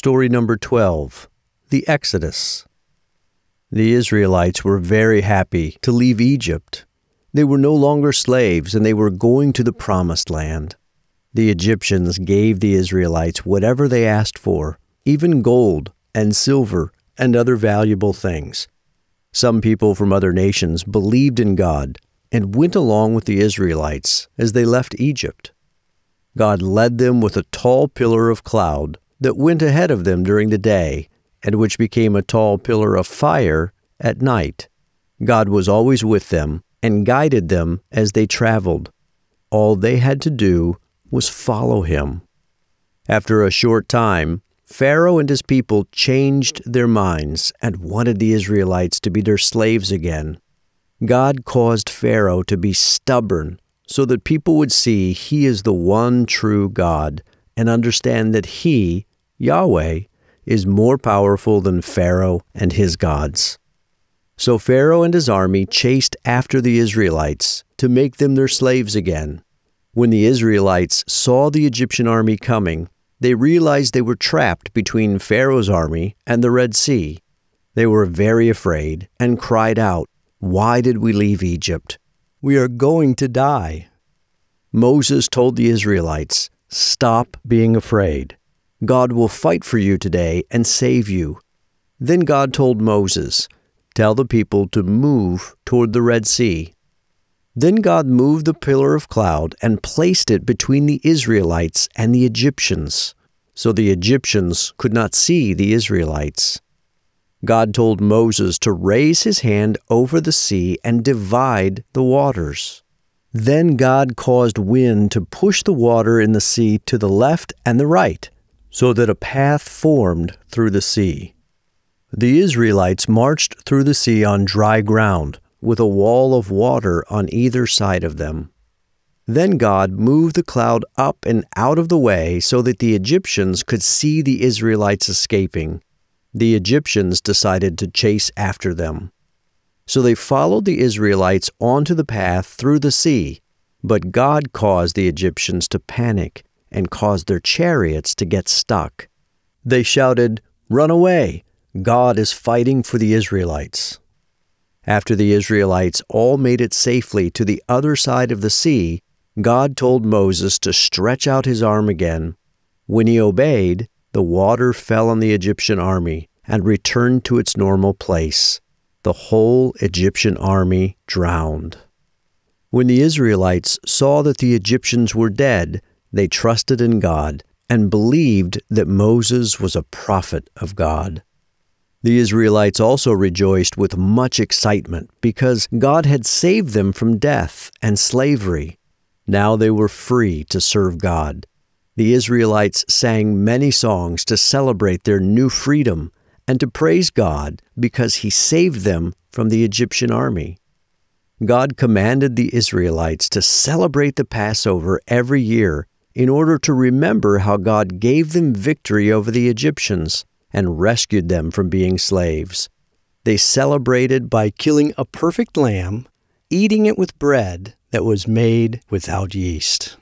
Story number 12 The Exodus. The Israelites were very happy to leave Egypt. They were no longer slaves and they were going to the Promised Land. The Egyptians gave the Israelites whatever they asked for, even gold and silver and other valuable things. Some people from other nations believed in God and went along with the Israelites as they left Egypt. God led them with a tall pillar of cloud that went ahead of them during the day, and which became a tall pillar of fire at night. God was always with them and guided them as they traveled. All they had to do was follow him. After a short time, Pharaoh and his people changed their minds and wanted the Israelites to be their slaves again. God caused Pharaoh to be stubborn so that people would see he is the one true God and understand that he Yahweh, is more powerful than Pharaoh and his gods. So Pharaoh and his army chased after the Israelites to make them their slaves again. When the Israelites saw the Egyptian army coming, they realized they were trapped between Pharaoh's army and the Red Sea. They were very afraid and cried out, Why did we leave Egypt? We are going to die. Moses told the Israelites, Stop being afraid. God will fight for you today and save you. Then God told Moses, Tell the people to move toward the Red Sea. Then God moved the pillar of cloud and placed it between the Israelites and the Egyptians, so the Egyptians could not see the Israelites. God told Moses to raise his hand over the sea and divide the waters. Then God caused wind to push the water in the sea to the left and the right, so that a path formed through the sea. The Israelites marched through the sea on dry ground, with a wall of water on either side of them. Then God moved the cloud up and out of the way so that the Egyptians could see the Israelites escaping. The Egyptians decided to chase after them. So they followed the Israelites onto the path through the sea, but God caused the Egyptians to panic and caused their chariots to get stuck. They shouted, Run away! God is fighting for the Israelites. After the Israelites all made it safely to the other side of the sea, God told Moses to stretch out his arm again. When he obeyed, the water fell on the Egyptian army and returned to its normal place. The whole Egyptian army drowned. When the Israelites saw that the Egyptians were dead, they trusted in God and believed that Moses was a prophet of God. The Israelites also rejoiced with much excitement because God had saved them from death and slavery. Now they were free to serve God. The Israelites sang many songs to celebrate their new freedom and to praise God because He saved them from the Egyptian army. God commanded the Israelites to celebrate the Passover every year in order to remember how God gave them victory over the Egyptians and rescued them from being slaves. They celebrated by killing a perfect lamb, eating it with bread that was made without yeast.